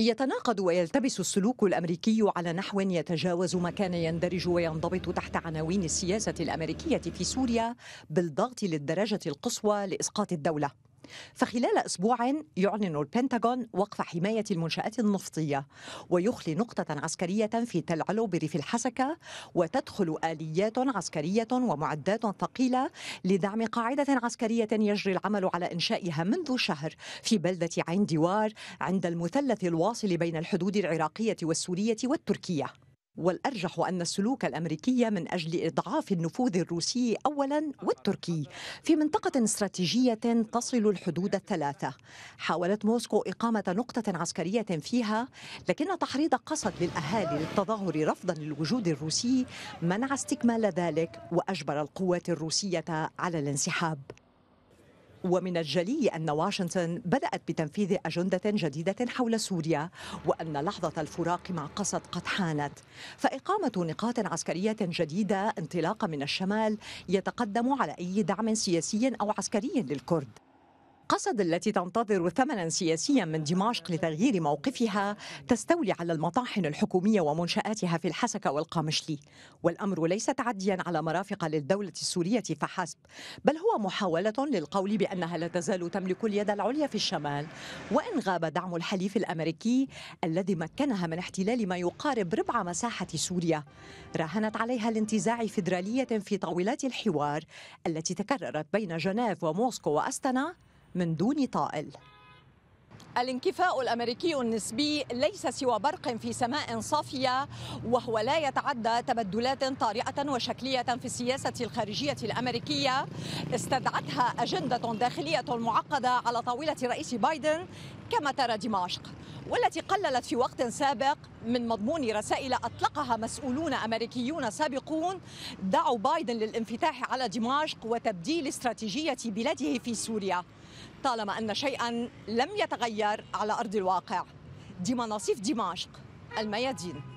يتناقض ويلتبس السلوك الامريكي على نحو يتجاوز ما كان يندرج وينضبط تحت عناوين السياسه الامريكيه في سوريا بالضغط للدرجه القصوى لاسقاط الدوله فخلال أسبوع يعلن البنتاغون وقف حماية المنشآت النفطية ويخلي نقطة عسكرية في تل علو بريف الحسكة وتدخل آليات عسكرية ومعدات ثقيلة لدعم قاعدة عسكرية يجري العمل على إنشائها منذ شهر في بلدة عين دوار عند المثلث الواصل بين الحدود العراقية والسورية والتركية والأرجح أن السلوك الأمريكي من أجل إضعاف النفوذ الروسي أولا والتركي في منطقة استراتيجية تصل الحدود الثلاثة حاولت موسكو إقامة نقطة عسكرية فيها لكن تحريض قصد للأهالي للتظاهر رفضا للوجود الروسي منع استكمال ذلك وأجبر القوات الروسية على الانسحاب ومن الجلي أن واشنطن بدأت بتنفيذ أجندة جديدة حول سوريا وأن لحظة الفراق مع قسد قد حانت فإقامة نقاط عسكرية جديدة انطلاقا من الشمال يتقدم على أي دعم سياسي أو عسكري للكرد قصد التي تنتظر ثمنا سياسيا من دمشق لتغيير موقفها تستولي على المطاحن الحكومية ومنشآتها في الحسكة والقامشلي والأمر ليس تعديا على مرافق للدولة السورية فحسب بل هو محاولة للقول بأنها لا تزال تملك اليد العليا في الشمال وإن غاب دعم الحليف الأمريكي الذي مكنها من احتلال ما يقارب ربع مساحة سوريا راهنت عليها لانتزاع فيدرالية في طاولات الحوار التي تكررت بين جنيف وموسكو وأستنا من دون طائل الانكفاء الامريكي النسبي ليس سوى برق في سماء صافيه وهو لا يتعدى تبدلات طارئه وشكليه في السياسه الخارجيه الامريكيه استدعتها اجنده داخليه معقده على طاوله الرئيس بايدن كما ترى دمشق والتي قللت في وقت سابق من مضمون رسائل اطلقها مسؤولون امريكيون سابقون دعوا بايدن للانفتاح على دمشق وتبديل استراتيجيه بلاده في سوريا طالما ان شيئا لم يتغير تتغير على أرض الواقع دي مناصيف دمشق الميادين